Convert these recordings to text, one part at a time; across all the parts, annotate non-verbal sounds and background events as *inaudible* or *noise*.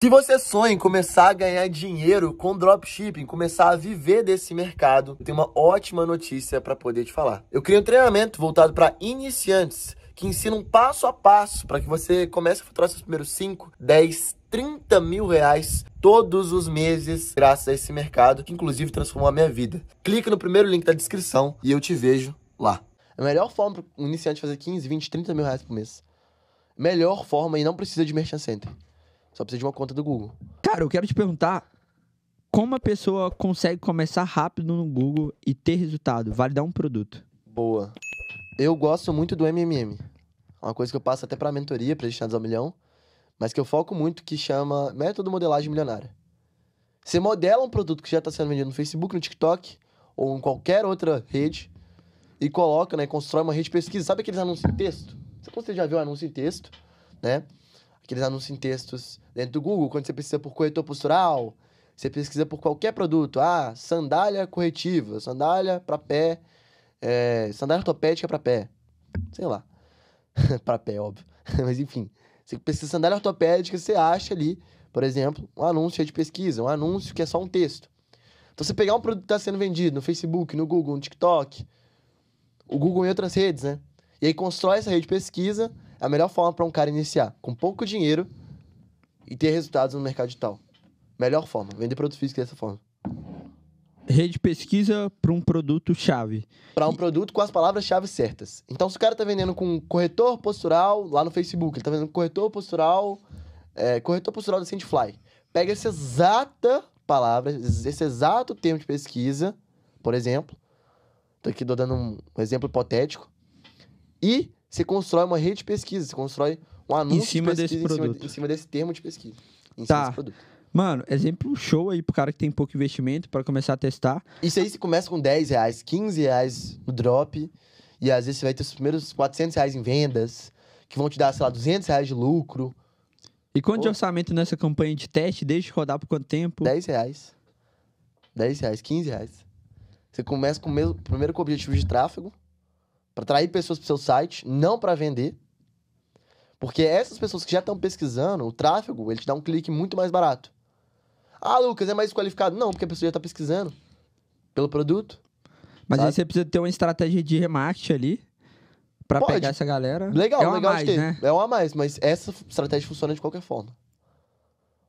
Se você sonha em começar a ganhar dinheiro com dropshipping, começar a viver desse mercado, eu tenho uma ótima notícia para poder te falar. Eu criei um treinamento voltado para iniciantes que um passo a passo para que você comece a faturar seus primeiros 5, 10, 30 mil reais todos os meses, graças a esse mercado, que inclusive transformou a minha vida. Clica no primeiro link da descrição e eu te vejo lá. A melhor forma para um iniciante fazer 15, 20, 30 mil reais por mês. Melhor forma e não precisa de Merchant Center. Só precisa de uma conta do Google. Cara, eu quero te perguntar como a pessoa consegue começar rápido no Google e ter resultado, validar um produto. Boa. Eu gosto muito do MMM. Uma coisa que eu passo até para mentoria, para destinados ao milhão, mas que eu foco muito que chama método modelagem milionária. Você modela um produto que já está sendo vendido no Facebook, no TikTok ou em qualquer outra rede e coloca, né, constrói uma rede de pesquisa. Sabe aqueles anúncios em texto? Você já viu anúncio em texto, né? que eles anunciam textos dentro do Google, quando você pesquisa por corretor postural, você pesquisa por qualquer produto. Ah, sandália corretiva, sandália para pé, é, sandália ortopédica para pé. Sei lá. *laughs* para pé, óbvio. *laughs* Mas enfim, você pesquisa sandália ortopédica, você acha ali, por exemplo, um anúncio de pesquisa, um anúncio que é só um texto. Então, você pegar um produto que está sendo vendido no Facebook, no Google, no TikTok, o Google e outras redes, né? E aí constrói essa rede de pesquisa é a melhor forma para um cara iniciar com pouco dinheiro e ter resultados no mercado digital. Melhor forma, vender produto físico dessa forma. Rede pesquisa para um produto chave. Para um e... produto com as palavras-chave certas. Então, se o cara tá vendendo com corretor postural lá no Facebook, ele tá vendendo corretor postural, é, corretor postural do Sendfly. Pega essa exata palavra, esse exato termo de pesquisa, por exemplo. Tô aqui dando um exemplo hipotético. E você constrói uma rede de pesquisa, você constrói um anúncio em cima de pesquisa, desse produto. Em cima, em cima, desse termo de pesquisa. Em tá. cima desse produto. Mano, exemplo show aí pro cara que tem pouco investimento para começar a testar. Isso aí você começa com 10 reais, 15 reais no drop. E às vezes você vai ter os primeiros 400 reais em vendas, que vão te dar, sei lá, 200 reais de lucro. E quanto Pô. de orçamento nessa campanha de teste? Deixa rodar por quanto tempo? 10 reais. 10 reais, 15 reais. Você começa com o mesmo, primeiro com o objetivo de tráfego para atrair pessoas para seu site, não para vender. Porque essas pessoas que já estão pesquisando, o tráfego, ele te dá um clique muito mais barato. Ah, Lucas, é mais qualificado? Não, porque a pessoa já está pesquisando pelo produto. Mas sabe? aí você precisa ter uma estratégia de remarketing ali para pegar essa galera. Legal, é legal mais, de ter. Né? É uma a mais, mas essa estratégia funciona de qualquer forma.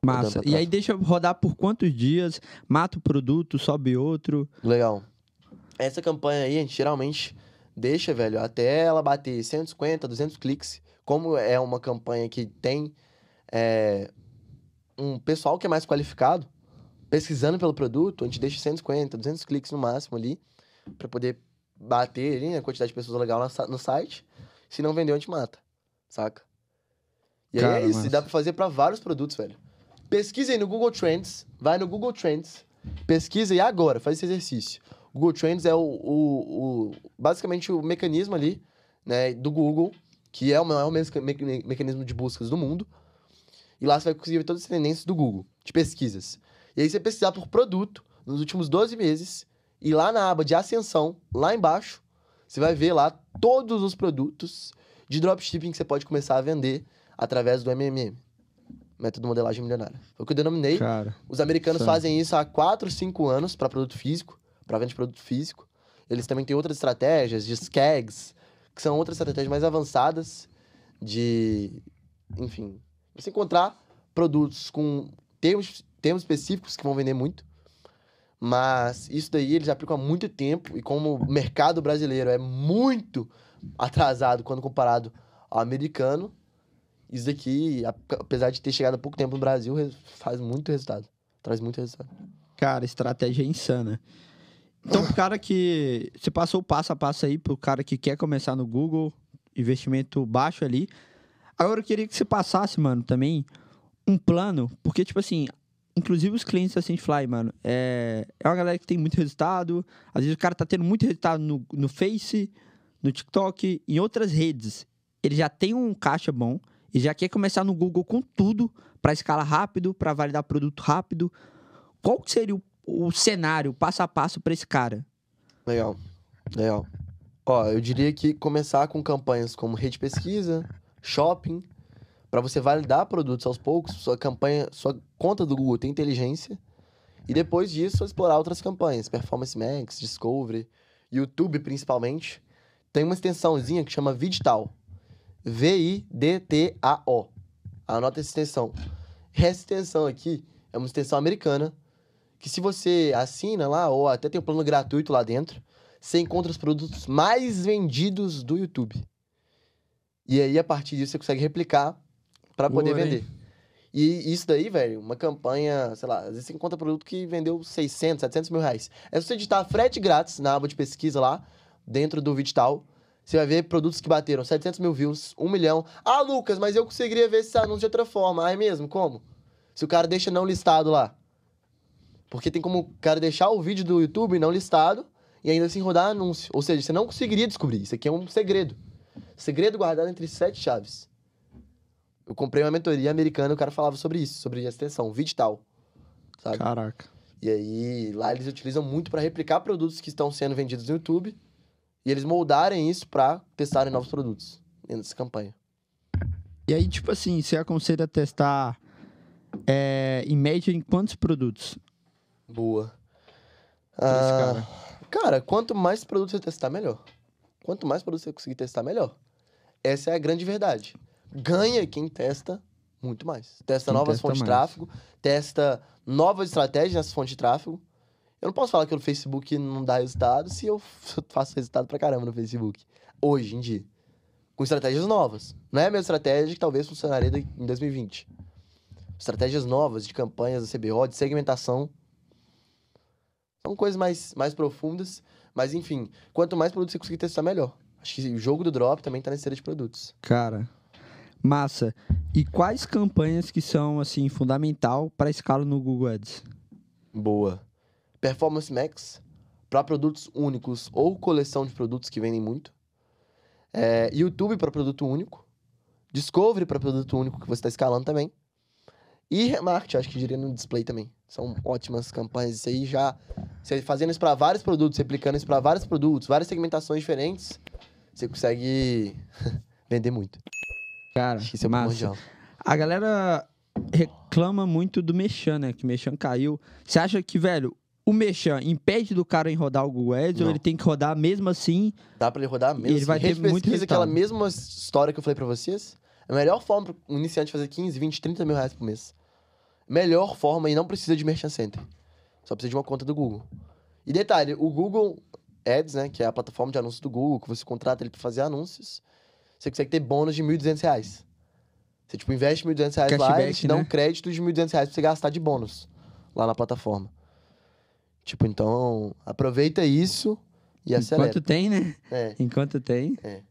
Massa. E aí deixa rodar por quantos dias, mata o produto, sobe outro. Legal. Essa campanha aí, a gente geralmente deixa, velho, até ela bater 150, 200 cliques. Como é uma campanha que tem é, um pessoal que é mais qualificado pesquisando pelo produto, a gente deixa 150, 200 cliques no máximo ali, para poder bater ali, a né, quantidade de pessoas legal no site. Se não vender, a gente mata, saca? E Cara, aí é isso, mas... e dá pra fazer para vários produtos, velho. Pesquisa aí no Google Trends, vai no Google Trends, pesquisa e agora, faz esse exercício. Google Trends é o, o, o basicamente o mecanismo ali né, do Google, que é o maior mecanismo de buscas do mundo. E lá você vai conseguir ver todas as tendências do Google, de pesquisas. E aí você pesquisar por produto nos últimos 12 meses, e lá na aba de ascensão, lá embaixo, você vai ver lá todos os produtos de dropshipping que você pode começar a vender através do MMM. Método modelagem milionária. Foi é o que eu denominei. Cara, Os americanos fazem isso há 4, 5 anos para produto físico para venda de produto físico. Eles também têm outras estratégias de SCAGs, que são outras estratégias mais avançadas de, enfim, você encontrar produtos com termos, termos específicos que vão vender muito. Mas isso daí eles aplicam há muito tempo e como o mercado brasileiro é muito atrasado quando comparado ao americano, isso daqui, apesar de ter chegado há pouco tempo no Brasil, faz muito resultado. Traz muito resultado. Cara, estratégia é insana. Então, pro cara que. Você passou o passo a passo aí pro cara que quer começar no Google, investimento baixo ali. Agora eu queria que você passasse, mano, também um plano, porque, tipo assim, inclusive os clientes da Fly, mano, é, é uma galera que tem muito resultado. Às vezes o cara tá tendo muito resultado no, no Face, no TikTok, em outras redes. Ele já tem um caixa bom e já quer começar no Google com tudo para escala rápido, para validar produto rápido. Qual que seria o o cenário, passo a passo para esse cara. Legal, legal. Ó, eu diria que começar com campanhas como rede pesquisa, shopping, para você validar produtos aos poucos, sua campanha, sua conta do Google tem inteligência. E depois disso, explorar outras campanhas, Performance Max, Discovery, YouTube principalmente. Tem uma extensãozinha que chama Vidital. V-I-D-T-A-O. Anota essa extensão. Essa extensão aqui é uma extensão americana que se você assina lá, ou até tem um plano gratuito lá dentro, você encontra os produtos mais vendidos do YouTube. E aí, a partir disso, você consegue replicar para poder vender. Hein? E isso daí, velho, uma campanha, sei lá, às vezes você encontra produto que vendeu 600, 700 mil reais. É você editar frete grátis na aba de pesquisa lá, dentro do vídeo tal, você vai ver produtos que bateram 700 mil views, 1 milhão. Ah, Lucas, mas eu conseguiria ver esse anúncio de outra forma. Ah, é mesmo? Como? Se o cara deixa não listado lá. Porque tem como o cara deixar o vídeo do YouTube não listado e ainda assim rodar anúncio. Ou seja, você não conseguiria descobrir. Isso aqui é um segredo. Segredo guardado entre sete chaves. Eu comprei uma mentoria americana e o cara falava sobre isso, sobre extensão, vídeo tal. Sabe? Caraca. E aí, lá eles utilizam muito para replicar produtos que estão sendo vendidos no YouTube e eles moldarem isso para testarem novos produtos dentro dessa campanha. E aí, tipo assim, você aconselha testar é, em média em quantos produtos? Boa. Ah, cara. quanto mais produto você testar, melhor. Quanto mais produto você conseguir testar, melhor. Essa é a grande verdade. Ganha quem testa muito mais. Testa quem novas testa fontes mais. de tráfego, testa novas estratégias nessas fontes de tráfego. Eu não posso falar que o Facebook não dá resultado se eu *laughs* faço resultado pra caramba no Facebook. Hoje em dia. Com estratégias novas. Não é a mesma estratégia que talvez funcionaria em 2020. Estratégias novas de campanhas da CBO, de segmentação são coisas mais, mais profundas, mas enfim, quanto mais produtos você conseguir testar, melhor. Acho que o jogo do drop também tá nessa série de produtos. Cara, massa. E quais campanhas que são, assim, fundamental para escala no Google Ads? Boa. Performance Max, para produtos únicos ou coleção de produtos que vendem muito. É, YouTube para produto único. Discovery para produto único que você está escalando também. E remarketing, acho que diria no display também. São ótimas campanhas. Isso aí já. Você fazendo isso para vários produtos, replicando isso para vários produtos, várias segmentações diferentes, você consegue *laughs* vender muito. Cara, isso é massa. A galera reclama muito do Mechan, né? Que o Mechan caiu. Você acha que, velho, o Mechan impede do cara em rodar o Google Ads Não. ou ele tem que rodar mesmo assim? Dá para ele rodar mesmo. Ele vai ter muito resultado. aquela mesma história que eu falei para vocês. A melhor forma para um iniciante fazer 15, 20, 30 mil reais por mês melhor forma e não precisa de Merchant Center. Só precisa de uma conta do Google. E detalhe, o Google Ads, né, que é a plataforma de anúncios do Google, que você contrata ele para fazer anúncios, você consegue ter bônus de R$ 1.200. Você, tipo, investe R$ 1.200 Cashback, lá, e te né? um crédito de R$ 1.200 pra você gastar de bônus lá na plataforma. Tipo, então, aproveita isso e acelera. Enquanto tem, né? É. Enquanto tem. É.